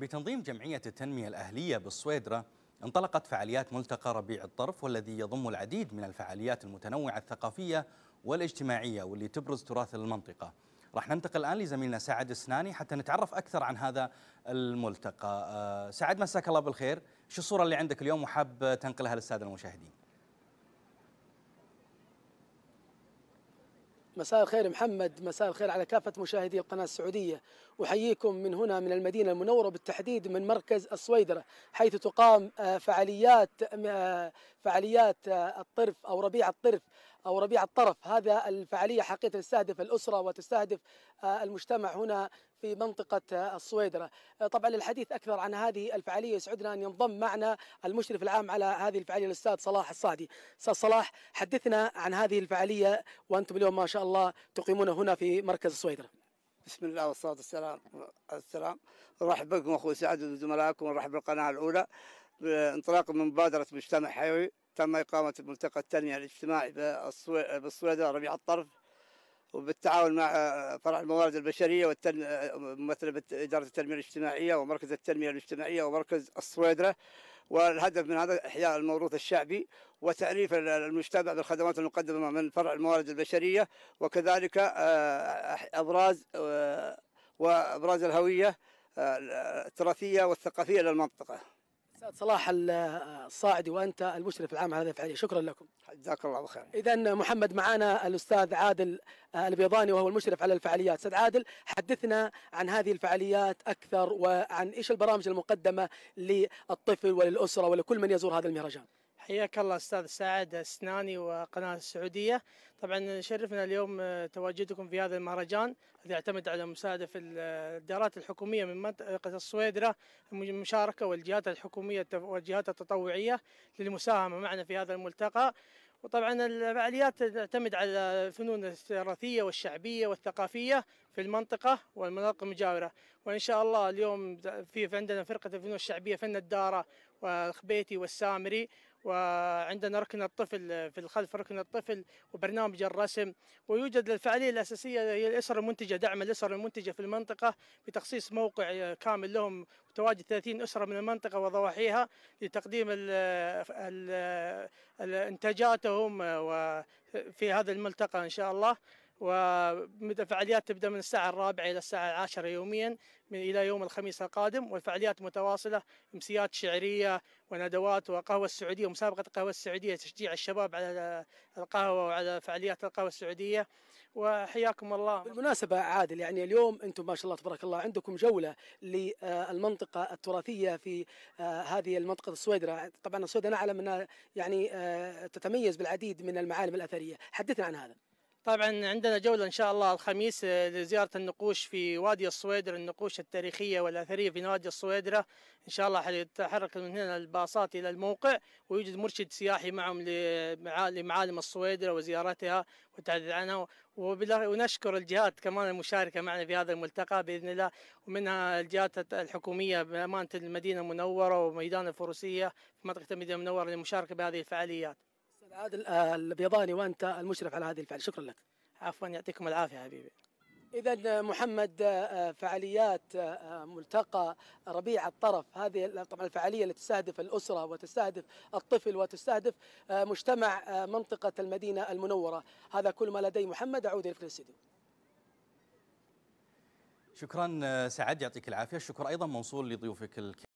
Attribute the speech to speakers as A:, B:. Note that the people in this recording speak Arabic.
A: بتنظيم جمعية التنمية الأهلية بالصويدرة انطلقت فعاليات ملتقى ربيع الطرف والذي يضم العديد من الفعاليات المتنوعة الثقافية والاجتماعية واللي تبرز تراث المنطقة راح ننتقل الآن لزميلنا سعد السناني حتى نتعرف أكثر عن هذا الملتقى آه، سعد مساك الله بالخير شو الصورة اللي عندك اليوم وحاب تنقلها للسادة المشاهدين مساء الخير محمد مساء الخير على كافة مشاهدي القناة السعودية أحييكم من هنا من المدينة المنورة بالتحديد من مركز السويدرة حيث تقام آه، فعاليات آه، فعاليات آه، الطرف أو ربيع الطرف أو ربيع الطرف هذا الفعالية حقيقة تستهدف الأسرة وتستهدف المجتمع هنا في منطقة الصويدرة آه، طبعا للحديث أكثر عن هذه الفعالية يسعدنا أن ينضم معنا المشرف العام على هذه الفعالية الأستاذ صلاح الصادي أستاذ صلاح حدثنا عن هذه الفعالية وأنتم اليوم ما شاء الله تقيمون هنا في مركز الصويدرة
B: بسم الله والصلاة والسلام السلام ارحب بكم أخوي سعد وزملائكم ورحب بالقناة الأولى انطلاقا من مبادرة مجتمع حيوي تم إقامة ملتقى التنمية الاجتماعي بالصويدة ربيع الطرف وبالتعاون مع فرع الموارد البشريه والتن... ممثله اداره التنميه الاجتماعيه ومركز التنميه الاجتماعيه ومركز الصويدره والهدف من هذا احياء الموروث الشعبي وتاليف المجتمع بالخدمات المقدمه من فرع الموارد البشريه وكذلك آه، ابراز آه، وابراز الهويه آه، التراثيه والثقافيه للمنطقه
A: استاذ صلاح الصاعدي وانت المشرف العام على هذه الفعاليه شكرا لكم
B: جزاك الله خير
A: اذا محمد معنا الاستاذ عادل البيضاني وهو المشرف على الفعاليات استاذ عادل حدثنا عن هذه الفعاليات اكثر وعن ايش البرامج المقدمه للطفل وللاسره ولكل من يزور هذا المهرجان
C: حياك الله استاذ سعد السناني وقناه السعوديه طبعا شرفنا اليوم آه، تواجدكم في هذا المهرجان الذي يعتمد على مساعده في آه، الادارات الحكوميه من منطقه الصويدره المشاركه والجهات الحكوميه والجهات التطوعيه للمساهمه معنا في هذا الملتقى وطبعا الفعاليات تعتمد على الفنون التراثية والشعبية والثقافية في المنطقة والمناطق المجاورة وإن شاء الله اليوم في عندنا فرقة الفنون الشعبية فن الدارة والخبيتي والسامري وعندنا ركن الطفل في الخلف ركن الطفل وبرنامج الرسم ويوجد الفعالية الأساسية هي الأسر المنتجة دعم الأسر المنتجة في المنطقة بتخصيص موقع كامل لهم وتواجد 30 أسرة من المنطقة وضواحيها لتقديم ال ال إنتاجاتهم آه، وفي هذا الملتقى إن شاء الله والفعاليات تبدأ من الساعة الرابعة إلى الساعة العاشرة يوميا من إلى يوم الخميس القادم والفعاليات متواصلة أمسيات شعرية وندوات وقهوة السعودية ومسابقة القهوة السعودية تشجيع الشباب على القهوة وعلى فعاليات القهوة السعودية
A: وحياكم الله بالمناسبة عادل يعني اليوم أنتم ما شاء الله تبارك الله عندكم جولة للمنطقة التراثية في آه، هذه المنطقة السويدرة طبعا السويدرة نعلم أنها يعني آه، تتميز بالعديد من المعالم الأثرية حدثنا عن هذا طبعا
C: عندنا جولة إن شاء الله الخميس آه، لزيارة النقوش في وادي الصويدرة النقوش التاريخية والأثرية في وادي الصويدرة إن شاء الله حيتحرك من هنا الباصات إلى الموقع ويوجد مرشد سياحي معهم لمعالم الصويدرة وزيارتها والتحدث عنها ونشكر الجهات كمان المشاركة معنا في هذا الملتقى بإذن الله ومنها الجهات الحكومية بأمانة المدينة المنورة وميدان الفروسية في منطقة المدينة المنورة للمشاركة بهذه الفعاليات
A: عادل آه، البيضاني وانت المشرف على هذه الفعاليه شكرا لك
C: عفوا يعطيكم العافيه حبيبي
A: إذا آه، محمد آه، فعاليات ملتقى ربيع الطرف هذه طبعا الفعالية اللي تستهدف الأسرة وتستهدف الطفل وتستهدف مجتمع منطقة المدينة المنورة هذا كل ما لدي محمد أعود إليك الاستديو شكرا سعد يعطيك العافية الشكر أيضا موصول لضيوفك الكريم